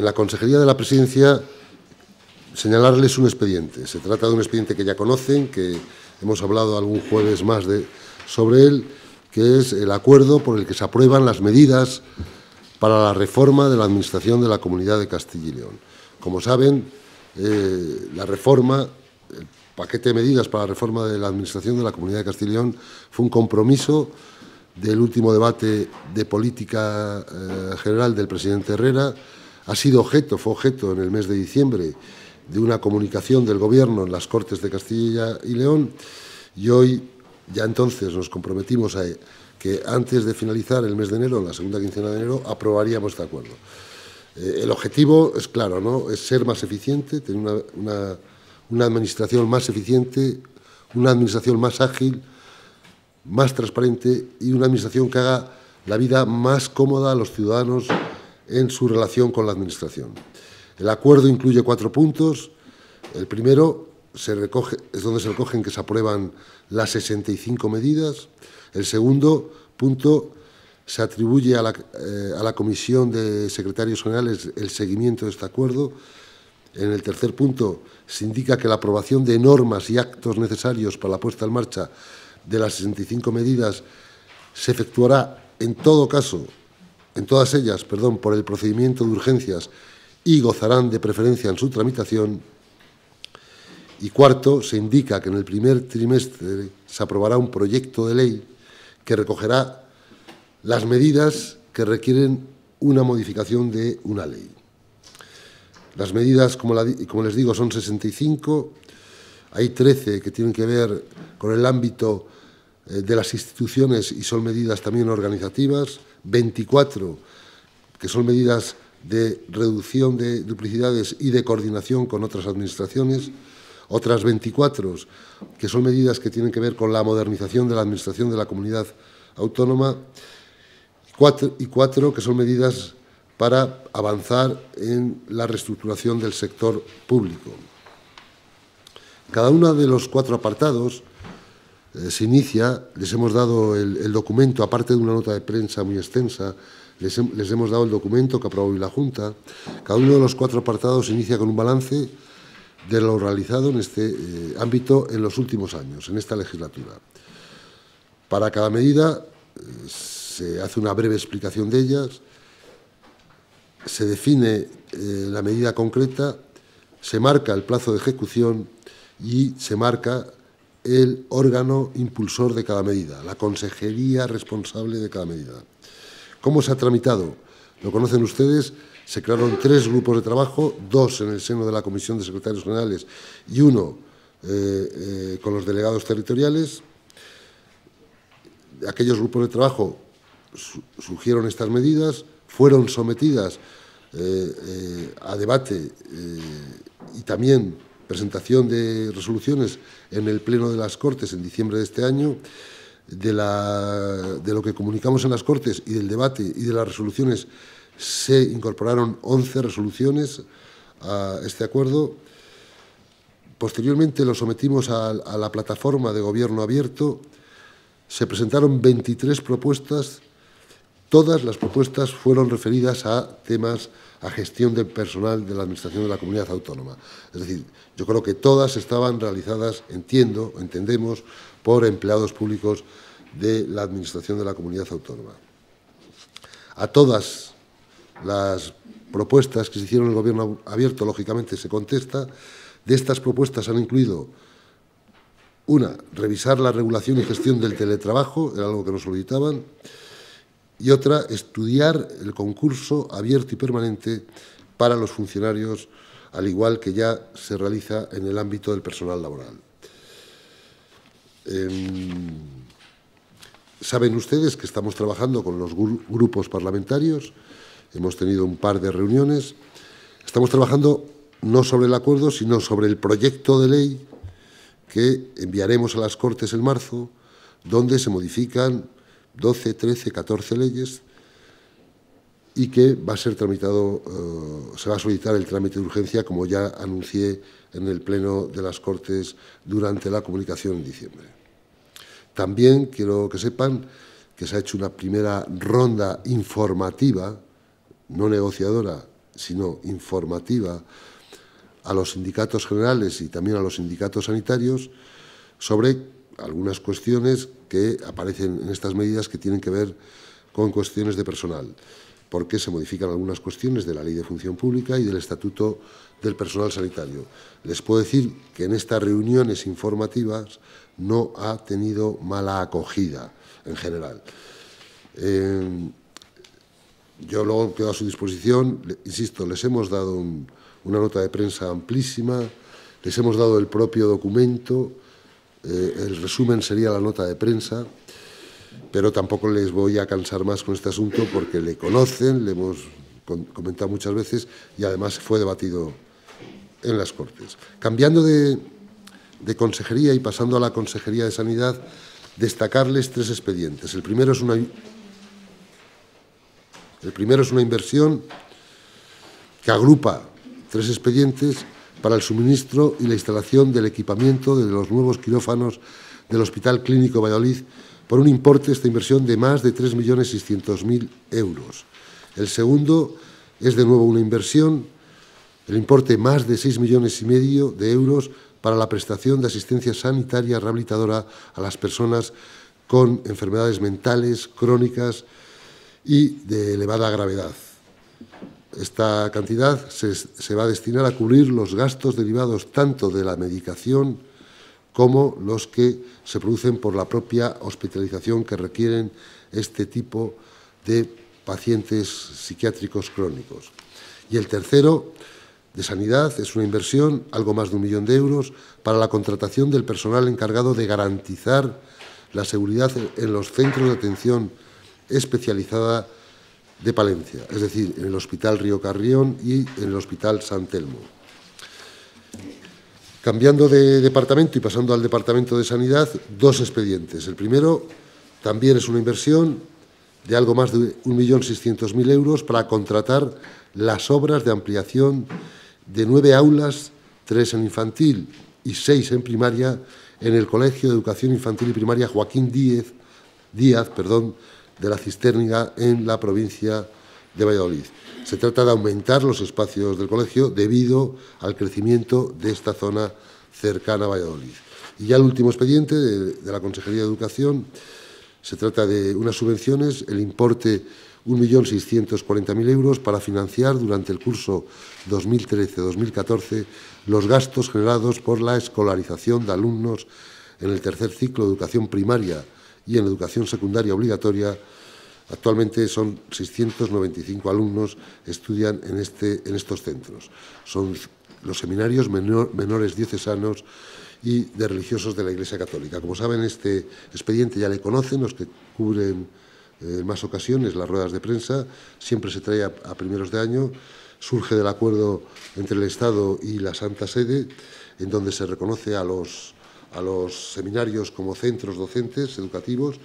en la Consejería de la Presidencia señalarles un expediente. Se trata de un expediente que ya conocen, que hemos hablado algún jueves más de, sobre él, que es el acuerdo por el que se aprueban las medidas para la reforma de la Administración de la Comunidad de Castilla y León. Como saben, eh, la reforma, el paquete de medidas para la reforma de la Administración de la Comunidad de Castilla y León fue un compromiso del último debate de política eh, general del presidente Herrera, ha sido objeto, fue objeto en el mes de diciembre de una comunicación del Gobierno en las Cortes de Castilla y León y hoy, ya entonces, nos comprometimos a que antes de finalizar el mes de enero, en la segunda quincena de enero, aprobaríamos este acuerdo. Eh, el objetivo es claro, ¿no? Es ser más eficiente, tener una administración más eficiente, una administración más ágil, más transparente y una administración que haga la vida más cómoda a los ciudadanos en su relación con la Administración. El acuerdo incluye cuatro puntos. El primero es donde se recogen que se aprueban las 65 medidas. El segundo punto se atribuye a la, eh, a la Comisión de Secretarios Generales el seguimiento de este acuerdo. En el tercer punto se indica que la aprobación de normas y actos necesarios para la puesta en marcha de las 65 medidas se efectuará en todo caso en todas ellas, perdón, por el procedimiento de urgencias y gozarán de preferencia en su tramitación. Y cuarto, se indica que en el primer trimestre se aprobará un proyecto de ley que recogerá las medidas que requieren una modificación de una ley. Las medidas, como, les digo, son 65. Hay 13 que tienen que ver con el ámbito eh, de las instituciones y son medidas también organizativas. 24, que son medidas de reducción de duplicidades y de coordinación con otras administraciones, otras 24, que son medidas que tienen que ver con la modernización de la administración de la comunidad autónoma, y cuatro que son medidas para avanzar en la reestructuración del sector público. Cada uno de los cuatro apartados eh, se inicia, les hemos dado el, documento, aparte de una nota de prensa muy extensa, les, hemos dado el documento que aprobó hoy la Junta. Cada uno de los cuatro apartados se inicia con un balance de lo realizado en este eh, ámbito en los últimos años, en esta legislatura. Para cada medida eh, se hace una breve explicación de ellas, se define la medida concreta, se marca el plazo de ejecución y se marca el órgano impulsor de cada medida, la consejería responsable de cada medida. ¿Cómo se ha tramitado? Lo conocen ustedes, se crearon tres grupos de trabajo, dos en el seno de la Comisión de Secretarios Generales y uno eh, eh, con los delegados territoriales. Aquellos grupos de trabajo surgieron estas medidas, fueron sometidas eh, a debate y también presentación de resoluciones en el Pleno de las Cortes en diciembre de este año, de, de lo que comunicamos en las Cortes y del debate y de las resoluciones se incorporaron 11 resoluciones a este acuerdo. Posteriormente lo sometimos a, a la plataforma de gobierno abierto. Se presentaron 23 propuestas Todas las propuestas fueron referidas a temas, a gestión del personal de la Administración de la Comunidad Autónoma. Es decir, yo creo que todas estaban realizadas, entiendo, entendemos, por empleados públicos de la Administración de la Comunidad Autónoma. A todas las propuestas que se hicieron en el Gobierno abierto, lógicamente, se contesta. De estas propuestas han incluido una, revisar la regulación y gestión del teletrabajo, era algo que nos solicitaban y otra, estudiar el concurso abierto y permanente para los funcionarios, al igual que ya se realiza en el ámbito del personal laboral. Em, saben ustedes que estamos trabajando con los grupos parlamentarios, hemos tenido un par de reuniones, estamos trabajando no sobre el acuerdo, sino sobre el proyecto de ley que enviaremos a las Cortes en marzo, donde se modifican 12, 13, 14 leyes y que va a ser tramitado, eh, se va a solicitar el trámite de urgencia, como ya anuncié en el Pleno de las Cortes durante la comunicación en diciembre. También quiero que sepan que se ha hecho una primera ronda informativa, no negociadora, sino informativa, a los sindicatos generales y también a los sindicatos sanitarios sobre algunas cuestiones que aparecen en estas medidas que tienen que ver con cuestiones de personal, porque se modifican algunas cuestiones de la Ley de Función Pública y del Estatuto del Personal Sanitario. Les puedo decir que en estas reuniones informativas no ha tenido mala acogida en general. Eh, yo luego quedo a su disposición, insisto, les hemos dado una nota de prensa amplísima, les hemos dado el propio documento, eh, el resumen sería la nota de prensa, pero tampoco les voy a cansar más con este asunto porque le conocen, le hemos comentado muchas veces y además fue debatido en las Cortes. Cambiando de, consejería y pasando a la Consejería de Sanidad, destacarles tres expedientes. El primero es una, el primero es una inversión que agrupa tres expedientes para el suministro y la instalación del equipamiento de los nuevos quirófanos del Hospital Clínico Valladolid por un importe, esta inversión, de más de 3.600.000 euros. El segundo es de nuevo una inversión, el importe más de 6.500.000 millones y medio de euros para la prestación de asistencia sanitaria rehabilitadora a las personas con enfermedades mentales, crónicas y de elevada gravedad. Esta cantidad se, va a destinar a cubrir los gastos derivados tanto de la medicación como los que se producen por la propia hospitalización que requieren este tipo de pacientes psiquiátricos crónicos. Y el tercero, de sanidad, es una inversión, algo más de un millón de euros, para la contratación del personal encargado de garantizar la seguridad en los centros de atención especializada de Palencia, es decir, en el Hospital Río Carrión y en el Hospital San Telmo. Cambiando de departamento y pasando al departamento de Sanidad, dos expedientes. El primero también es una inversión de algo más de 1.600.000 euros para contratar las obras de ampliación de nueve aulas, tres en infantil y seis en primaria, en el Colegio de Educación Infantil y Primaria Joaquín Díaz perdón, de la cisterna en la provincia de Valladolid. Se trata de aumentar los espacios del colegio debido al crecimiento de esta zona cercana a Valladolid. Y ya el último expediente de, de la Consejería de Educación se trata de unas subvenciones, el importe 1.640.000 euros para financiar durante el curso 2013-2014 los gastos generados por la escolarización de alumnos en el tercer ciclo de educación primaria y en la educación secundaria obligatoria. Actualmente son 695 alumnos estudian en, este, en estos centros. Son los seminarios menores diocesanos y de religiosos de la Iglesia Católica. Como saben, este expediente ya le conocen los que cubren en eh, más ocasiones las ruedas de prensa, siempre se trae a primeros de año, surge del acuerdo entre el Estado y la Santa Sede, en donde se reconoce a los a los seminarios como centros docentes educativos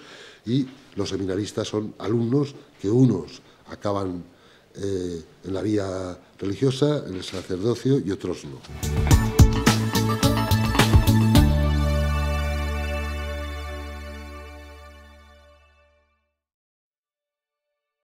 y los seminaristas son alumnos que unos acaban eh, en la vía religiosa, en el sacerdocio y otros no.